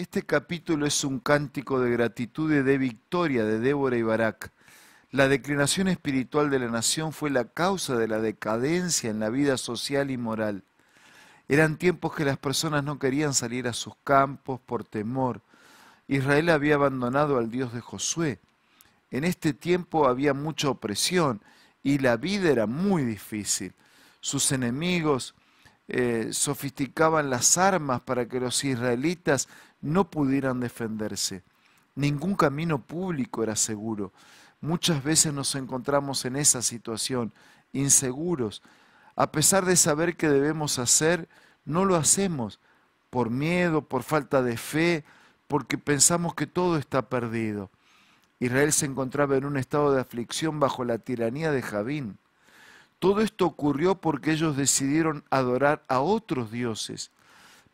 Este capítulo es un cántico de gratitud y de victoria de Débora y Barak. La declinación espiritual de la nación fue la causa de la decadencia en la vida social y moral. Eran tiempos que las personas no querían salir a sus campos por temor. Israel había abandonado al Dios de Josué. En este tiempo había mucha opresión y la vida era muy difícil. Sus enemigos eh, sofisticaban las armas para que los israelitas no pudieran defenderse. Ningún camino público era seguro. Muchas veces nos encontramos en esa situación, inseguros. A pesar de saber qué debemos hacer, no lo hacemos por miedo, por falta de fe, porque pensamos que todo está perdido. Israel se encontraba en un estado de aflicción bajo la tiranía de Javín. Todo esto ocurrió porque ellos decidieron adorar a otros dioses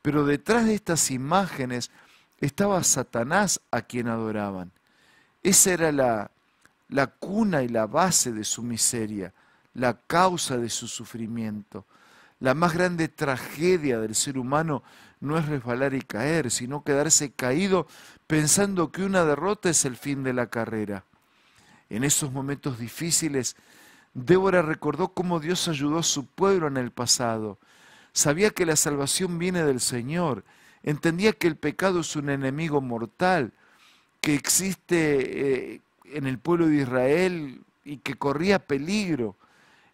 pero detrás de estas imágenes estaba Satanás a quien adoraban. Esa era la, la cuna y la base de su miseria, la causa de su sufrimiento. La más grande tragedia del ser humano no es resbalar y caer, sino quedarse caído pensando que una derrota es el fin de la carrera. En esos momentos difíciles, Débora recordó cómo Dios ayudó a su pueblo en el pasado Sabía que la salvación viene del Señor. Entendía que el pecado es un enemigo mortal que existe eh, en el pueblo de Israel y que corría peligro.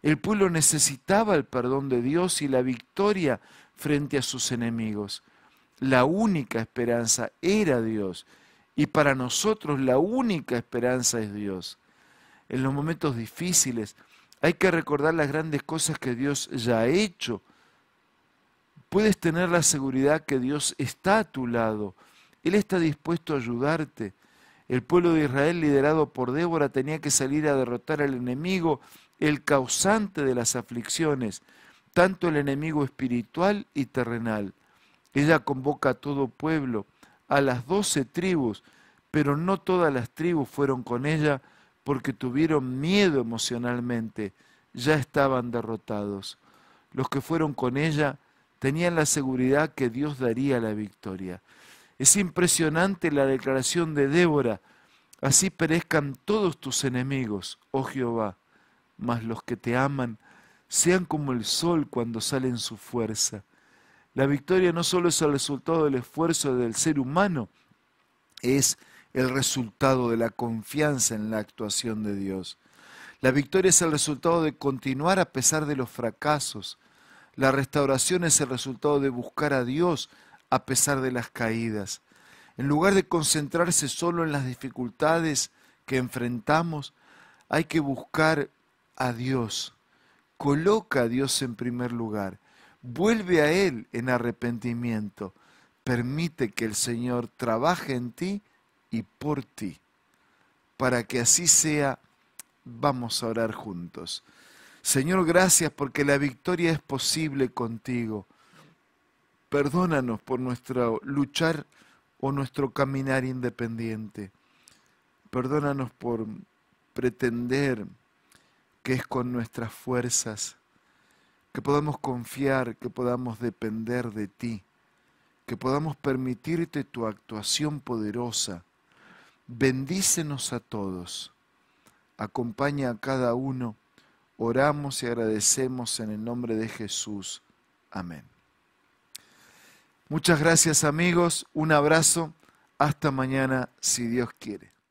El pueblo necesitaba el perdón de Dios y la victoria frente a sus enemigos. La única esperanza era Dios. Y para nosotros la única esperanza es Dios. En los momentos difíciles hay que recordar las grandes cosas que Dios ya ha hecho Puedes tener la seguridad que Dios está a tu lado. Él está dispuesto a ayudarte. El pueblo de Israel, liderado por Débora, tenía que salir a derrotar al enemigo, el causante de las aflicciones, tanto el enemigo espiritual y terrenal. Ella convoca a todo pueblo, a las doce tribus, pero no todas las tribus fueron con ella porque tuvieron miedo emocionalmente, ya estaban derrotados. Los que fueron con ella tenían la seguridad que Dios daría la victoria. Es impresionante la declaración de Débora, así perezcan todos tus enemigos, oh Jehová, mas los que te aman sean como el sol cuando sale en su fuerza. La victoria no solo es el resultado del esfuerzo del ser humano, es el resultado de la confianza en la actuación de Dios. La victoria es el resultado de continuar a pesar de los fracasos, la restauración es el resultado de buscar a Dios a pesar de las caídas. En lugar de concentrarse solo en las dificultades que enfrentamos, hay que buscar a Dios. Coloca a Dios en primer lugar. Vuelve a Él en arrepentimiento. Permite que el Señor trabaje en ti y por ti. Para que así sea, vamos a orar juntos. Señor, gracias porque la victoria es posible contigo. Perdónanos por nuestro luchar o nuestro caminar independiente. Perdónanos por pretender que es con nuestras fuerzas, que podamos confiar, que podamos depender de ti, que podamos permitirte tu actuación poderosa. Bendícenos a todos, acompaña a cada uno Oramos y agradecemos en el nombre de Jesús. Amén. Muchas gracias amigos, un abrazo, hasta mañana si Dios quiere.